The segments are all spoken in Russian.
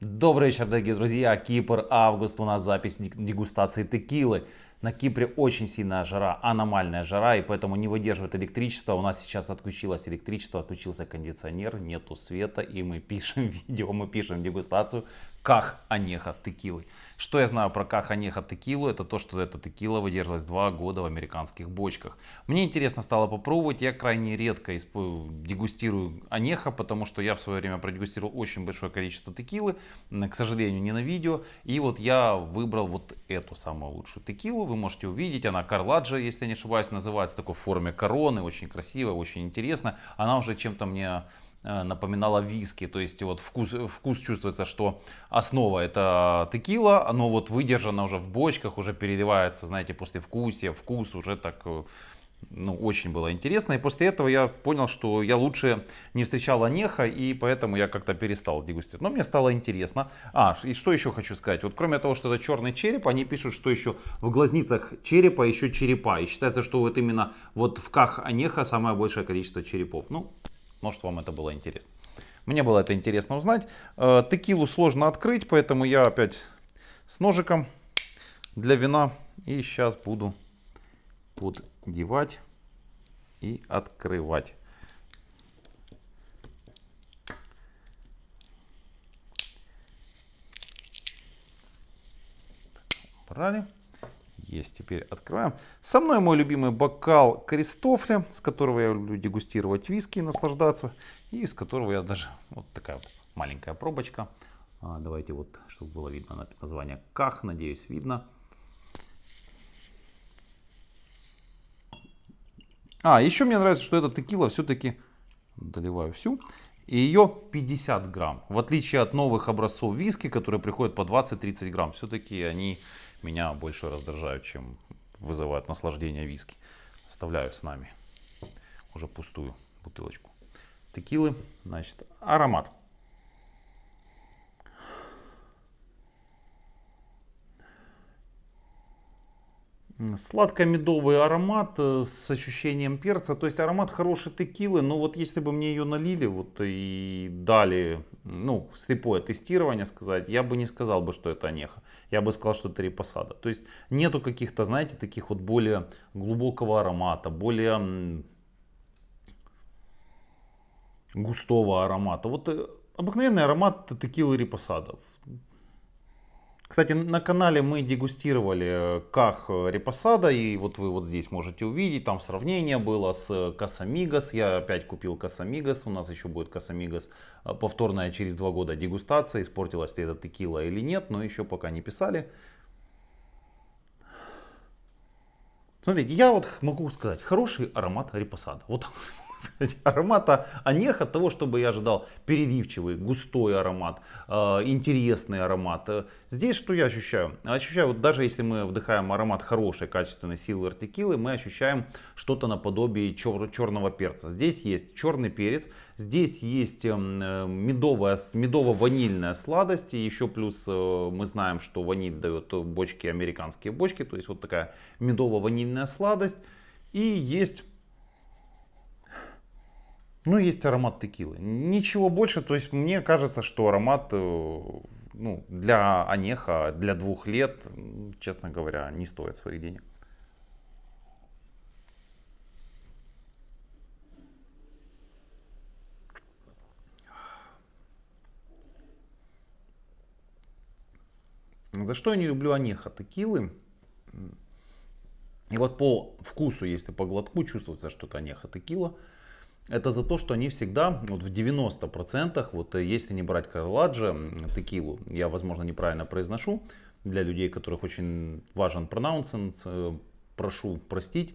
Добрый вечер, дорогие друзья. Кипр, август. У нас запись дегустации текилы. На Кипре очень сильная жара, аномальная жара, и поэтому не выдерживает электричество. У нас сейчас отключилось электричество, отключился кондиционер, нету света, и мы пишем видео, мы пишем дегустацию Ках Анеха текилы. Что я знаю про Ках Анеха текилу, это то, что эта текила выдержалась два года в американских бочках. Мне интересно стало попробовать, я крайне редко дегустирую Анеха, потому что я в свое время продегустировал очень большое количество текилы, к сожалению, не на видео. И вот я выбрал вот эту самую лучшую текилу, вы можете увидеть, она Карладжа, если я не ошибаюсь, называется, такой в форме короны, очень красивая, очень интересно. Она уже чем-то мне Э, напоминала виски. То есть вот вкус, вкус чувствуется, что основа это текила, оно вот выдержано уже в бочках, уже переливается, знаете, после вкусия, вкус уже так э, ну, очень было интересно. И после этого я понял, что я лучше не встречал Анеха, и поэтому я как-то перестал дегустировать. Но мне стало интересно. А, и что еще хочу сказать. Вот кроме того, что это черный череп, они пишут, что еще в глазницах черепа еще черепа. И считается, что вот именно вот в ках Анеха самое большее количество черепов. Ну, может, вам это было интересно. Мне было это интересно узнать. Э, текилу сложно открыть, поэтому я опять с ножиком для вина. И сейчас буду поддевать и открывать. Брали. Есть, теперь открываем. Со мной мой любимый бокал Кристофля, с которого я люблю дегустировать виски и наслаждаться. И из которого я даже, вот такая вот маленькая пробочка. А, давайте вот, чтобы было видно название Ках, надеюсь, видно. А, еще мне нравится, что эта текила все-таки, доливаю всю, и ее 50 грамм. В отличие от новых образцов виски, которые приходят по 20-30 грамм, все-таки они меня больше раздражают, чем вызывают наслаждение виски. Оставляю с нами уже пустую бутылочку текилы. Значит, аромат. Сладко-медовый аромат э, с ощущением перца. То есть аромат хорошей текилы, но вот если бы мне ее налили вот э, и дали, ну, слепое тестирование сказать, я бы не сказал бы, что это Анеха. Я бы сказал, что это репосада. То есть нету каких-то, знаете, таких вот более глубокого аромата, более густого аромата. Вот э, обыкновенный аромат текилы репосадов. Кстати, на канале мы дегустировали э, Ках э, Репосада, и вот вы вот здесь можете увидеть, там сравнение было с э, Касамигас, я опять купил Касамигас, у нас еще будет Касамигас повторная через два года дегустация, испортилась ли эта текила или нет, но еще пока не писали. Смотрите, я вот могу сказать, хороший аромат репосада. Вот сказать, аромата ореха, того, чтобы я ожидал. Переливчивый, густой аромат, э, интересный аромат. Э, здесь что я ощущаю? Ощущаю, вот даже если мы вдыхаем аромат хорошей, качественной силы артикилы, мы ощущаем что-то наподобие чер- черного перца. Здесь есть черный перец, здесь есть эм, медовая, медово-ванильная сладость, и еще плюс э, мы знаем, что ваниль дает бочки, американские бочки, то есть вот такая медово-ванильная сладость. И есть ну, есть аромат текилы. Ничего больше. То есть, мне кажется, что аромат э, ну, для Анеха, для двух лет, честно говоря, не стоит своих денег. За что я не люблю Анеха? Текилы. И вот по вкусу, если по глотку, чувствуется что-то Анеха текила это за то, что они всегда вот в 90%, вот э, если не брать Карладжа, текилу, я, возможно, неправильно произношу, для людей, которых очень важен пронаунсенс, э, прошу простить,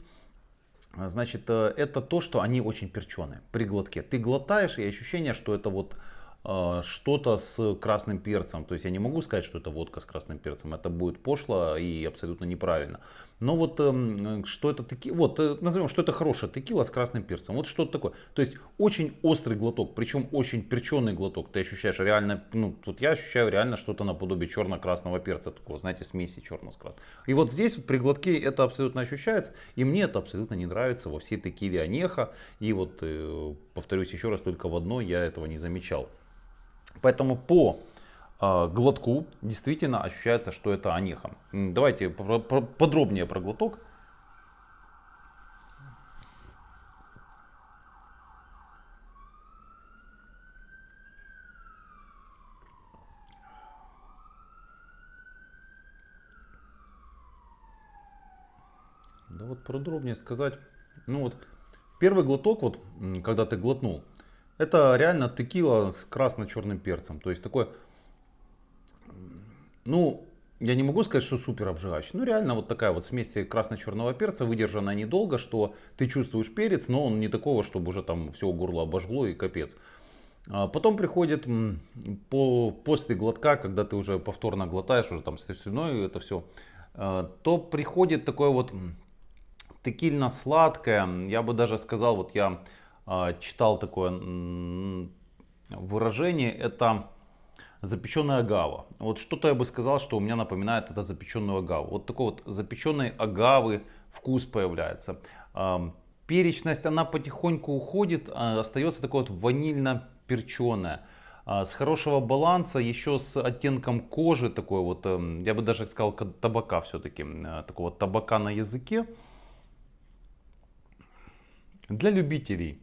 значит, э, это то, что они очень перченые при глотке. Ты глотаешь, и ощущение, что это вот а, что-то с красным перцем. То есть я не могу сказать, что это водка с красным перцем. Это будет пошло и абсолютно неправильно. Но вот эм, что это такие, вот э, назовем, что это хорошее текила с красным перцем. Вот что-то такое. То есть очень острый глоток, причем очень перченый глоток. Ты ощущаешь реально, ну тут я ощущаю реально что-то наподобие черно-красного перца такого, знаете, смеси черного черно-красного. И вот здесь при глотке это абсолютно ощущается. И мне это абсолютно не нравится во всей текиле Онеха. И вот, э, повторюсь еще раз, только в одной я этого не замечал. Поэтому по а, глотку действительно ощущается, что это онеха. Давайте подробнее про глоток. Да вот подробнее сказать. Ну вот, первый глоток, вот, когда ты глотнул, это реально текила с красно-черным перцем. То есть такое, ну, я не могу сказать, что супер обжигающий. Ну, реально вот такая вот смесь красно-черного перца, выдержана недолго, что ты чувствуешь перец, но он не такого, чтобы уже там все горло обожгло и капец. А потом приходит по, после глотка, когда ты уже повторно глотаешь, уже там с свиной это все, а, то приходит такое вот текильно-сладкое, я бы даже сказал, вот я а, читал такое выражение, это запеченная агава. Вот что-то я бы сказал, что у меня напоминает это запеченную агаву. Вот такой вот запеченной агавы вкус появляется. Перечность, она потихоньку уходит, а остается такое вот ванильно-перченое. А, с хорошего баланса, еще с оттенком кожи, такой вот, эм, я бы даже сказал, табака все-таки, э, такого табака на языке. Для любителей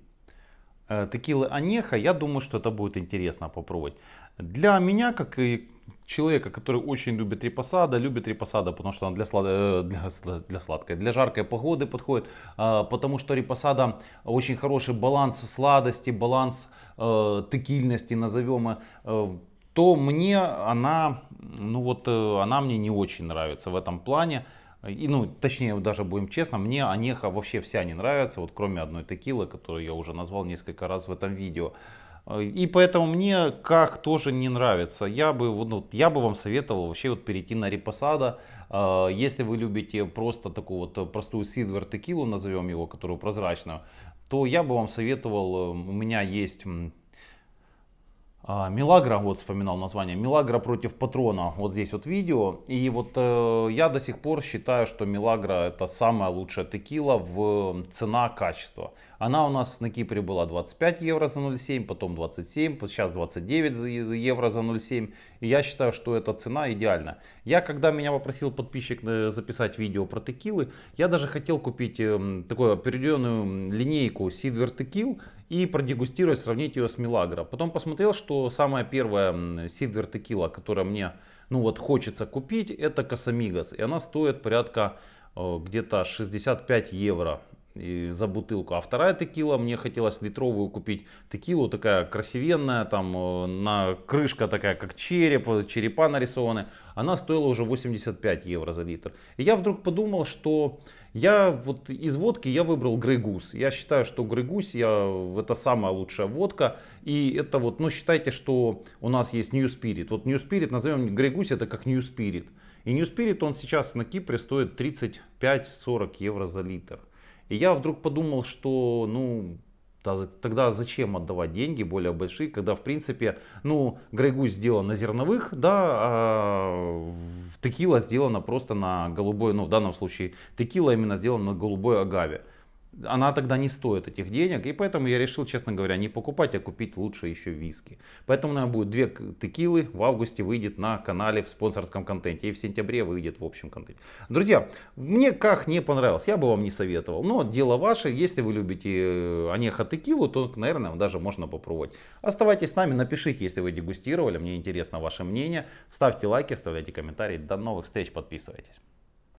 Э, текилы Анеха, я думаю, что это будет интересно попробовать. Для меня, как и человека, который очень любит репосада, любит репосада, потому что она для, слад... Э, для, для сладкой, для жаркой погоды подходит, э, потому что репосада очень хороший баланс сладости, баланс текильности, назовем, то мне она, ну вот, она мне не очень нравится в этом плане. И, ну, точнее, даже будем честно, мне Онеха вообще вся не нравится, вот кроме одной текилы, которую я уже назвал несколько раз в этом видео. И поэтому мне как тоже не нравится. Я бы, ну, я бы вам советовал вообще вот перейти на репосада. Если вы любите просто такую вот простую сидвер текилу, назовем его, которую прозрачную, то я бы вам советовал, э, у меня есть а, Милагра, вот вспоминал название, Милагра против Патрона, вот здесь вот видео. И вот э, я до сих пор считаю, что Милагра это самая лучшая текила в цена-качество. Она у нас на Кипре была 25 евро за 0,7, потом 27, сейчас 29 евро за 0,7. И я считаю, что эта цена идеальна. Я, когда меня попросил подписчик э, записать видео про текилы, я даже хотел купить э, такую определенную линейку Silver Tequil и продегустировать, сравнить ее с Милагро. Потом посмотрел, что самая первая сидвер текила, которая мне ну вот хочется купить, это Касамигас. И она стоит порядка э, где-то 65 евро и за бутылку. А вторая текила, мне хотелось литровую купить. Текилу такая красивенная, там э, на крышка такая, как череп, черепа нарисованы. Она стоила уже 85 евро за литр. И я вдруг подумал, что я вот из водки я выбрал Грегус. Я считаю, что Грегус я, это самая лучшая водка. И это вот, ну считайте, что у нас есть New Spirit. Вот New Spirit, назовем Грейгус, это как New Spirit. И New Spirit, он сейчас на Кипре стоит 35-40 евро за литр. И я вдруг подумал, что, ну, тогда зачем отдавать деньги более большие, когда, в принципе, ну, Грейгу сделано зерновых, да, а текила сделана просто на голубой, ну, в данном случае текила именно сделана на голубой агаве она тогда не стоит этих денег, и поэтому я решил, честно говоря, не покупать, а купить лучше еще виски. Поэтому у меня будет две текилы, в августе выйдет на канале в спонсорском контенте, и в сентябре выйдет в общем контенте. Друзья, мне как не понравилось, я бы вам не советовал, но дело ваше, если вы любите Анеха э, текилу, то, наверное, даже можно попробовать. Оставайтесь с нами, напишите, если вы дегустировали, мне интересно ваше мнение, ставьте лайки, оставляйте комментарии, до новых встреч, подписывайтесь.